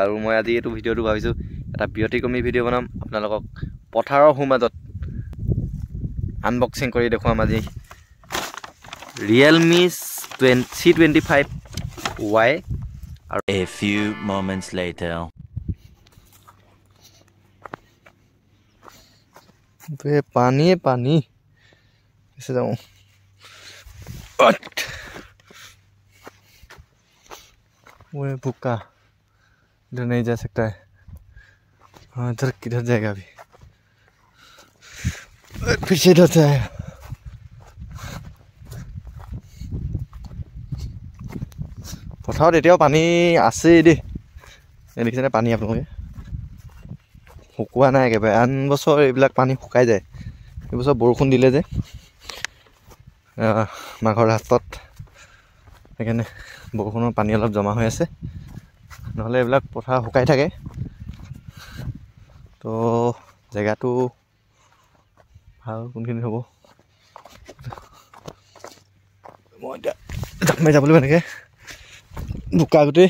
আৰু মই আজি এইটো ভিডিঅ'টো ভাবিছোঁ এটা ব্যতিক্ৰমী ভিডিঅ' বনাম আপোনালোকক পথাৰৰ সোমাজত আনবক্সিং কৰি দেখুৱাম আজি ৰিয়েলমি টুৱেন চি টুৱেণ্টি ফাইভ ৱাই আৰু এ ফিউ মমেণ্টছ লাইট পানীয়ে পানী যাওঁ বোকা इधर नहीं जा सकता है हाँ इधर किधर जाएगा अभी फिर इधर से পথাৰত এতিয়াও পানী আছেই দেই এই দেখিছেনে পানী আপোনালোকে শুকোৱা নাই একেবাৰে আন বছৰ এইবিলাক পানী শুকাই যায় এইবছৰ বৰষুণ দিলে যে মাঘৰ ৰাস্তাত সেইকাৰণে বৰষুণৰ পানী অলপ জমা হৈ আছে নহ'লে এইবিলাক পথাৰ শুকাই থাকে তো জেগাটো ভাল কোনখিনি হ'ব মই এতিয়া জাপ মাৰি যাবলৈ লাগিব এনেকৈ বোকা গোটেই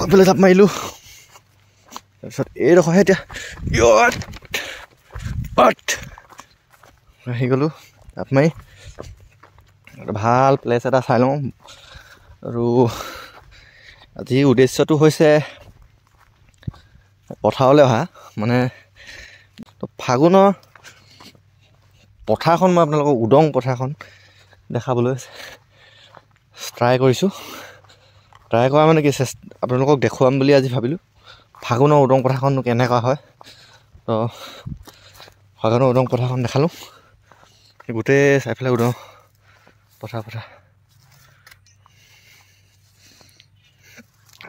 আগফালে জাপ মাৰিলোঁ তাৰপিছত এইডোখৰহে এতিয়া আহি গ'লোঁ জাপ মাৰি ভাল প্লেচ এটা চাই লওঁ আৰু আজি উদ্দেশ্যটো হৈছে পথাৰলৈ অহা মানে ফাগুনৰ পথাৰখন মই আপোনালোকক উদং পথাৰখন দেখাবলৈ ট্ৰাই কৰিছোঁ ট্ৰাই কৰা মানে কি চেষ্টা আপোনালোকক দেখুৱাম বুলি আজি ভাবিলোঁ ফাগুনৰ উদং পথাৰখননো কেনেকুৱা হয় তো ফাগুনৰ উদং পথাৰখন দেখালোঁ গোটেই চাই পেলাই উদং পথাৰ পথাৰ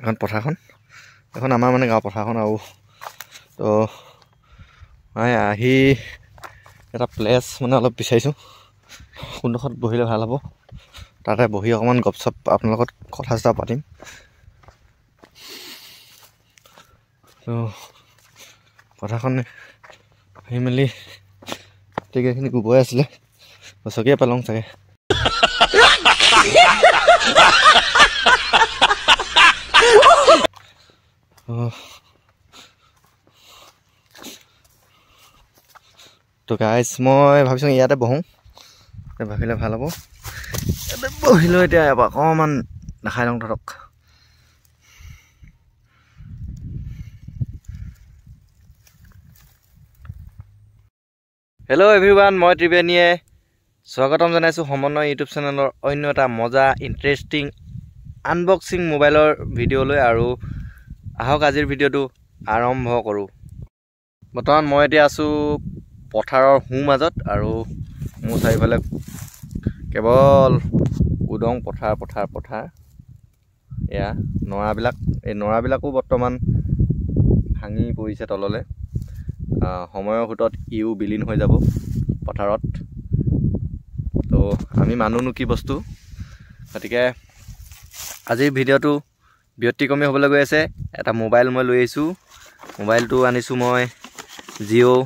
এখন পথাৰখন এখন আমাৰ মানে গাঁও পথাৰখন আৰু তো মই আহি এটা প্লেচ মানে অলপ বিচাৰিছোঁ কোনডোখৰত বহিলে ভাল হ'ব তাতে বহি অকণমান গপ চপ আপোনাৰ লগত কথা চথা পাতিম তো পথাৰখন আহি মেলি ঠিক এইখিনি গোবৰে আছিলে গছকীয়া পেলং চাগে তো গাইজ মই ভাবিছোঁ ইয়াতে বহোঁ ভাবিলে ভাল হ'ব ইয়াতে বহিলোঁ এতিয়া অকণমান দেখাই লওঁ ধৰক হেল্ল' এভৰিৱান মই ত্ৰিবেণীয়ে স্বাগতম জনাইছোঁ সমন্বয় ইউটিউব চেনেলৰ অন্য এটা মজা ইণ্টাৰেষ্টিং আনবক্সিং মোবাইলৰ ভিডিঅ'লৈ আৰু আহক আজিৰ ভিডিঅ'টো আৰম্ভ কৰোঁ বৰ্তমান মই এতিয়া আছোঁ পথাৰৰ সোঁ মাজত আৰু মোৰ চাৰিওফালে কেৱল উদং পথাৰ পথাৰ পথাৰ এয়া নৰাবিলাক এই নৰাবিলাকো বৰ্তমান ভাঙি পৰিছে তললৈ সময়ৰ সোঁতত ইও বিলীন হৈ যাব পথাৰত তো আমি মানুহনো কি বস্তু গতিকে আজিৰ ভিডিঅ'টো ব্যতিক্ৰমী হ'বলৈ গৈ আছে এটা মোবাইল মই লৈ আহিছোঁ মোবাইলটো আনিছোঁ মই জিঅ'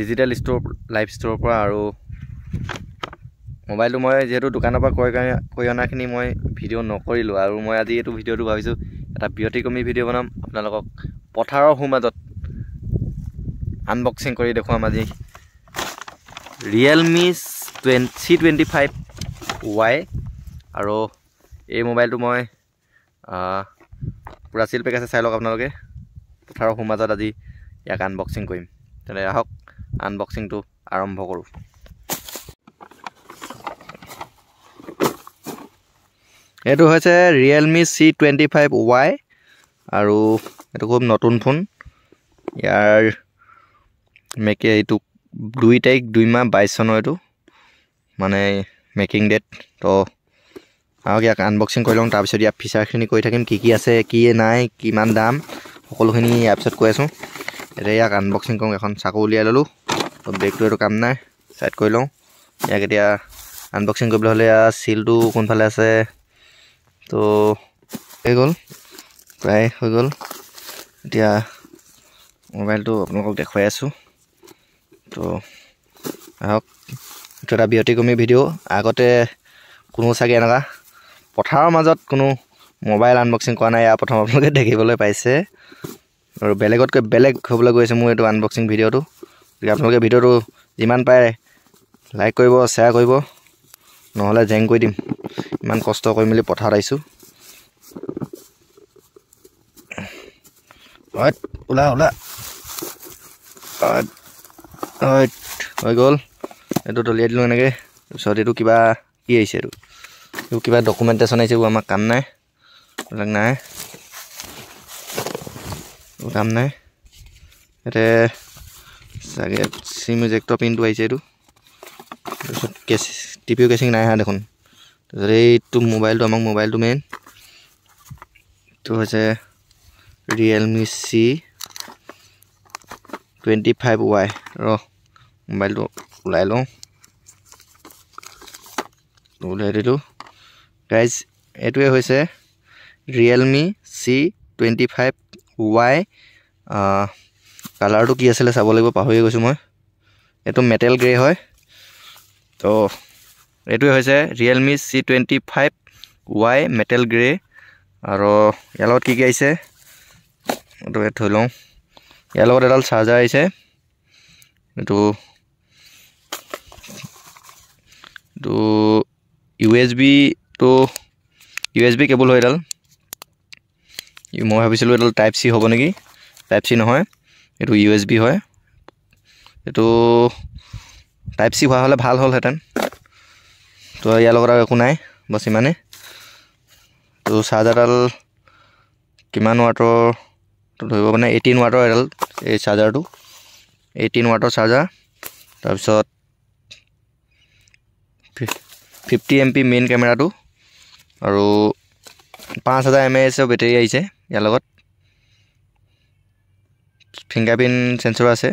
ডিজিটেল ষ্ট'ৰ লাইভ ষ্ট'ৰৰ পৰা আৰু মোবাইলটো মই যিহেতু দোকানৰ পৰা ক্ৰয় কৰি অনাখিনি মই ভিডিঅ' নকৰিলোঁ আৰু মই আজি এইটো ভিডিঅ'টো ভাবিছোঁ এটা ব্যতিক্ৰমী ভিডিঅ' বনাম আপোনালোকক পথাৰৰ সোমাজত আনবক্সিং কৰি দেখুৱাম আজি ৰিয়েলমি টুৱেন চি টুৱেণ্টি ফাইভ ৱাই আৰু এই মোবাইলটো মই পূৰা চিল পেকেজে চাই লওক আপোনালোকে পথাৰৰ সোমাজত আজি ইয়াক আনবক্সিং কৰিম তেনে আহক আনবক্সিংটো আৰম্ভ কৰোঁ এইটো হৈছে Realme C twenty five Y আৰু এইটো খুব নতুন ফোন ইয়াৰ মেকে এইটো দুই তাৰিখ মাহ বাইছ চনৰ এইটো মানে মেকিং ডেট তো আৰু ইয়াক আনবক্সিং কৰি লওঁ তাৰপিছত ইয়াৰ ফিচাৰখিনি কৈ থাকিম কি কি আছে কি নাই কিমান দাম সকলোখিনি এপছত কৈ আছোঁ এতিয়া ইয়াক আনবক্সিং কৰোঁ এখন চাকু উলিয়াই ল'লোঁ ব্ৰেকটো এইটো কাম নাই চাইড কৰি লওঁ ইয়াক এতিয়া আনবক্সিং কৰিবলৈ হ'লে ইয়াৰ চিলটো কোনফালে আছে তো হৈ গ'ল প্ৰায় হৈ গ'ল এতিয়া মোবাইলটো আপোনালোকক দেখুৱাই আছোঁ তো আহক এইটো এটা ব্যতিক্ৰমী ভিডিঅ' আগতে কোনো চাগে এনেকুৱা পথাৰৰ মাজত কোনো মোবাইল আনবক্সিং কৰা নাই ইয়াৰ প্ৰথম আপোনালোকে দেখিবলৈ পাইছে আৰু বেলেগতকৈ বেলেগ হ'বলৈ গৈছে মোৰ এইটো আনবক্সিং ভিডিঅ'টো গতিকে আপোনালোকে ভিডিঅ'টো যিমান পাৰে লাইক কৰিব শ্বেয়াৰ কৰিব নহ'লে জেং কৰি দিম ইমান কষ্ট কৰি মেলি পথাৰত আহিছোঁ ওলা ওলা হৈ গ'ল এইটো দলিয়াই দিলোঁ এনেকৈ তাৰপিছত এইটো কিবা কি আহিছে এইটো এইবোৰ কিবা ডকুমেণ্টেশ্যন আহিছে এইবোৰ আমাৰ কাম নাই এইবিলাক নাই কাম নাই ইয়াতে চাগে চিম ইজেক্টৰ পিনটো আহিছে এইটো তাৰপিছত কেচ টিপি কেচিং নাই হা দেখোন তাৰপিছত এইটো মোবাইলটো আমাক মোবাইলটো মেইন এইটো হৈছে Realme C twenty five Y ৰ মোবাইলটো ওলাই লওঁ ওলাই দিলোঁ প্ৰাইজ এইটোৱে হৈছে Realme C twenty five Y কালাৰটো কি আছিলে চাব লাগিব পাহৰি গৈছোঁ মই এইটো মেটেল গ্ৰে হয় তো এইটোৱে হৈছে Realme C twenty five Y metal grey আৰু ইয়াৰ লগত কি কি আহিছে এইটো থৈ লওঁ ইয়াৰ লগত এডাল চাৰ্জাৰ আহিছে এইটো এইটো ইউ এছ বিটো ইউ এছ বি কেবুল হয় এডাল মই ভাবিছিলোঁ এডাল টাইপ চি হ'ব নেকি টাইপ চি নহয় এইটো ইউ এছ বি হয় এইটো টাইপ চি হোৱা হ'লে ভাল হ'লহেঁতেন তো ইয়াৰ লগত আৰু একো নাই বছ ইমানেই তো চাৰ্জাৰডাল কিমান ৱাটৰ ধৰিব মানে এইটিন ৱাটৰ এডাল এই চাৰ্জাৰটো এইটিন ৱাটৰ চাৰ্জাৰ তাৰপিছত ফিফটি এম পি মেইন কেমেৰাটো আৰু পাঁচ হাজাৰ এম এ এইচৰ বেটেৰী আহিছে ইয়াৰ লগত ফিংগাৰপ্ৰিণ্ট চেঞ্চৰ আছে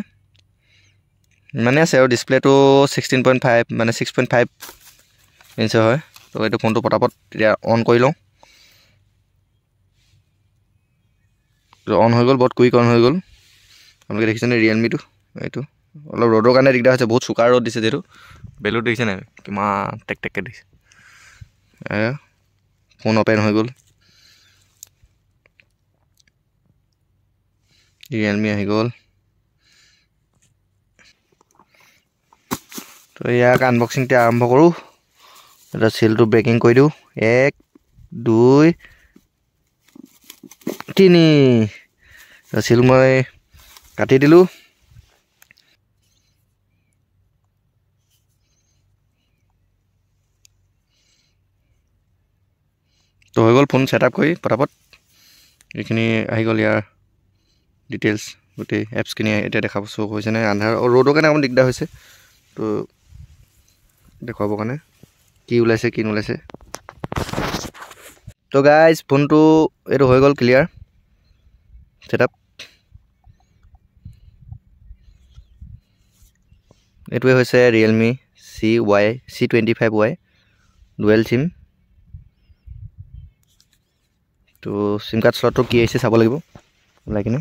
মানে আছে আৰু ডিছপ্লেটো ছিক্সটিন পইণ্ট ফাইভ মানে ছিক্স পইণ্ট ফাইভ ইঞ্চৰ হয় তো এইটো ফোনটো পটাপট এতিয়া অন কৰি লওঁ অন হৈ গ'ল বহুত কুইক অন হৈ গ'ল আপোনালোকে দেখিছেনে ৰিয়েলমিটো এইটো অলপ ৰ'দৰ কাৰণে দিগদাৰ হৈছে বহুত চোকা ৰ'দ দিছে যিহেতু বেলুট দেখিছেনে কিমান টেক টেককৈ দিছে ফোন অ'পেন হৈ গ'ল ৰিয়েলমি আহি গ'ল তো ইয়াক আনবক্সিং এতিয়া আৰম্ভ কৰোঁ এটা চিলটো বেকিং কৰি দিওঁ এক দুই তিনি চিল মই কাটি দিলোঁ তো হৈ গ'ল ফোন ছেটআপ কৰি পটাপট এইখিনি আহি গ'ল ইয়াৰ ডিটেইলছ গোটেই এপছখিনি এতিয়া দেখাব দেখা হৈছে হৈছেনে আন্ধাৰ আৰু ৰ'দৰ কাৰণে অকণমান দিগদাৰ হৈছে তো দেখুৱাবৰ কাৰণে কি ওলাইছে কি নোলাইছে তো গাইজ ফোনটো এইটো হৈ গ'ল ক্লিয়াৰ ছেটআপ এইটোৱে হৈছে Realme C Y C twenty five Y dual SIM তো চিম কাৰ্ড শ্লটটো কি আহিছে চাব লাগিব ওলাই কিনে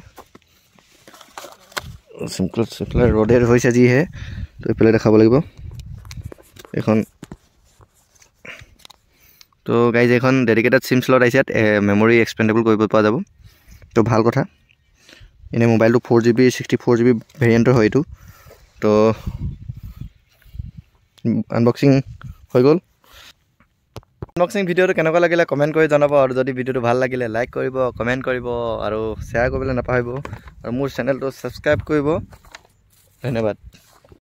চিম্পল এইফালে ৰদে হৈছে যিহে তো এইফালে দেখাব লাগিব এখন তো গাইজ এইখন ডেডিকেটেড চিম শ্লট আহিছে ইয়াত মেমৰি এক্সপেণ্ডেবল কৰিব পৰা যাব তো ভাল কথা এনেই মোবাইলটো four G B sixty four G B ভেৰিয়েণ্টৰ হয় এইটো তো আনবক্সিং হৈ গ'ল আত্মক ভিডিঅ'টো কেনেকুৱা লাগিলে কমেণ্ট কৰি জনাব আৰু যদি ভিডিঅ'টো ভাল লাগিলে লাইক কৰিব কমেণ্ট কৰিব আৰু শ্বেয়াৰ কৰিবলৈ নাপাহৰিব আৰু মোৰ চেনেলটো ছাবস্ক্ৰাইব কৰিব ধন্যবাদ